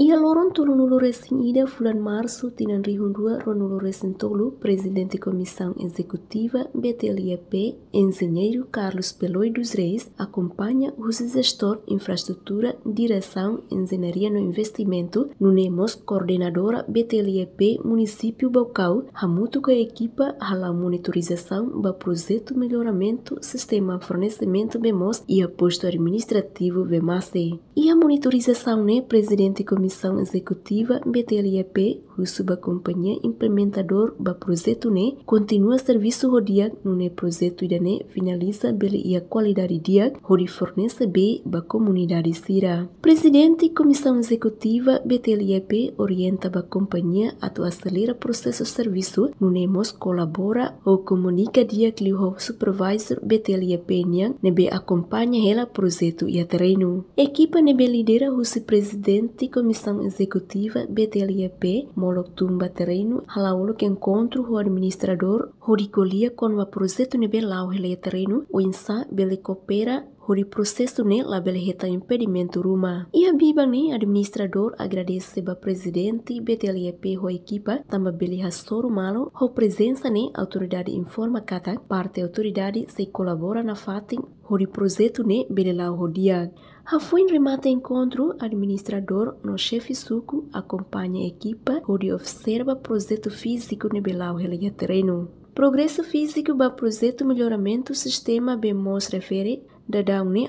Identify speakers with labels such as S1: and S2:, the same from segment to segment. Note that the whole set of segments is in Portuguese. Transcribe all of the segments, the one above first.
S1: ia lorong turun nuluresin ida fulan marsu tinan rihun rua ron tolu presidente comissão executiva BTLEP engenheiro Carlos Peloi dos Reis, acompanha o gestor infraestrutura, direção, engenharia no investimento, no NEMOS, coordenadora BTLEP município Baucau, ramuto com a equipa rala monitorização ba projeto melhoramento sistema fornecimento BMOS e aposto administrativo BMAC. E a monitorização né presidente comissão Direção Executiva BTLIAP, o subacompanhia implementador do projeto NE, continua serviço rodia no projeto idane finaliza a qualidade dia, onde fornece B ba comunidade sira. Presidente Comissão Executiva BTLIAP orienta a companhia a o processo serviço, no nemos colabora ou comunica dia que o supervisor BTLIAP niang nebe acompanha ela projeto e terreno. Equipa nebe lidera o presidente Comissão Comissão Executiva BTLP Molotumba Terreno, Halaolo que encontro o administrador Rodicolia com o projeto nível relé Terreno, o INSA Belecopera o processo nem label reta impedimento ruma. E a bibang nem administrador agradece ba presidente BTLEP ho equipa tamba beli hasoro malo ho presença nem autoridade informa kata parte autoridade se colabora na fatin o projeto ne belela rodia. Rafuin remata encontro, administrador no chefe suco acompanha a equipa onde observa projeto físico no Belau Relega Terreno. Progresso físico para projeto melhoramento sistema bem mostra refere da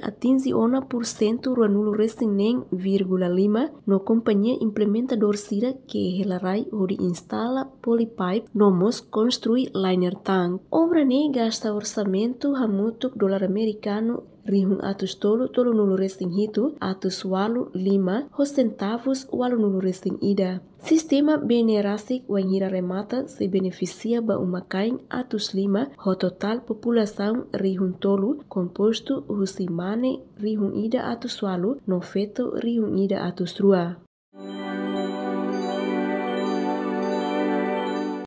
S1: atinge ona por cento ranulu resting vírgula lima no companhia implementador sira que helarai hori instala polypipe nomos construi liner tank. Obra ne gasta orçamento hamutuk dólar americano rihun atus tolu tolu nulu resting hitu atus walu lima hosten walu nulu resting ida. Sistema benerasik wangira remata se beneficia ba umakain atus lima ho total populasaun rihun tolu kompostu husimane rihun ida atus walu no feto rihun ida atus rua.